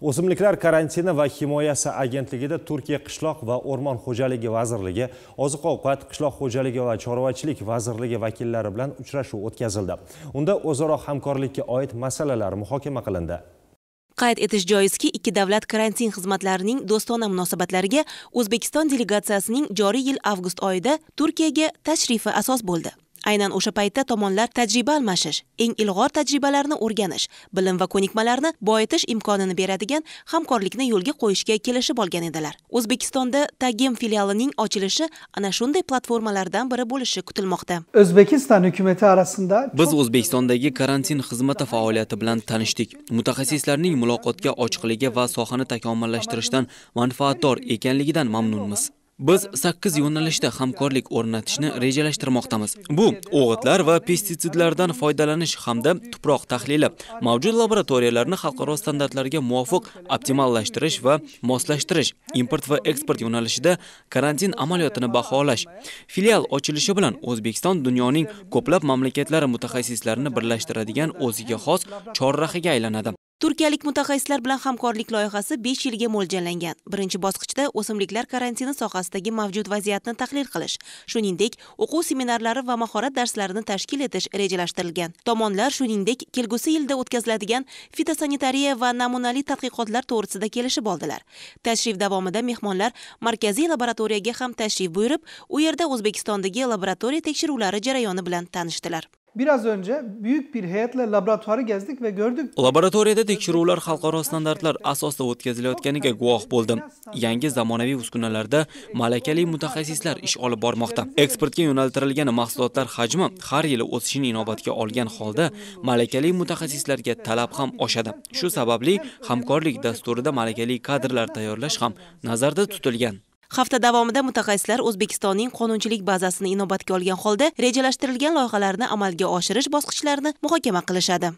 O'simliklar karantini va himoyasi agentligida Turkiya qishloq va o'rmon xo'jaligi vazirligi, oziq-ovqat, qishloq xo'jaligi va chorvachilik vazirligi vakillari bilan uchrashuv o'tkazildi. Unda o'zaro hamkorlikka oid masalalar muhokama qilindi. qayd etish joizki ikki davlat karantin xizmatlarining do'stona munosabatlariga o'zbekiston delegatsiyasining joriy yil avgust oyida turkiyaga tashrifi asos bo'ldi aynan o'sha paytda tomonlar tajriba almashish eng ilg'or tajribalarni o'rganish bilim va ko'nikmalarni boyitish imkonini beradigan hamkorlikni yo'lga qo'yishga kelishib olgan edilar o'zbekistonda tagim filialining ochilishi ana shunday platformalardan biri bo'lishi kutilmoqda o'zbekiston hukumati arasida biz o'zbekistondagi karantin xizmati faoliyati bilan tanishdik mutaxassislarning muloqotga ochiqligi va sohani takomillashtirishdan manfaatdor ekanligidan mamnunmiz Biz 8 yo'nalishda hamkorlik o'rnatishni rejalashtirmoqdamiz. Bu o'g'itlar va pestitsidlardan foydalanish hamda tuproq tahlili, mavjud laboratoriyalarni xalqaro standartlarga muvofiq optimallashtirish va moslashtirish, import va eksport yo'nalishida karantin amaliyotini baholash. Filial ochilishi bilan O'zbekiston dunyoning ko'plab mamlakatlari mutaxassislarini birlashtiradigan o'ziga xos chorrahaga aylanadi. turkiyalik mutaxassislar bilan hamkorlik loyihasi 5 yilga mo'ljallangan birinchi bosqichda o'simliklar karantini sohasidagi mavjud vaziyatni tahlil qilish shuningdek o'quv seminarlari va mahorat darslarini tashkil etish rejalashtirilgan tomonlar shuningdek kelgusi yilda o'tkaziladigan fitosanitariya va namunali tadqiqotlar to'g'risida kelishib oldilar tashrif davomida mehmonlar markaziy laboratoriyaga ham tashrif buyurib u yerda o'zbekistondagi laboratoriya tekshiruvlari jarayoni bilan tanishdilar Biraz önce büyük bir heyetle laboratuvarı gezdik ve gördük. Laboratoriyada tekshiruvlar xalqaro standartlar asosida o'tkazilayotganiga guvoh bo'ldim. Yangi zamonaviy uskunalarda malakali mutaxassislar ish olib bormoqda. Eksportga yo'naltirilgan mahsulotlar hajmi har yili o'sishini inobatga olgan holda malakali mutaxassislarga talab ham oshadi. Shu sababli hamkorlik dasturida malakali kadrlar tayyorlash ham nazarda tutilgan. hafta davomida mutaxassislar o'zbekistonning qonunchilik bazasini inobatga olgan holda rejalashtirilgan loyihalarni amalga oshirish bosqichlarini muhokama qilishadi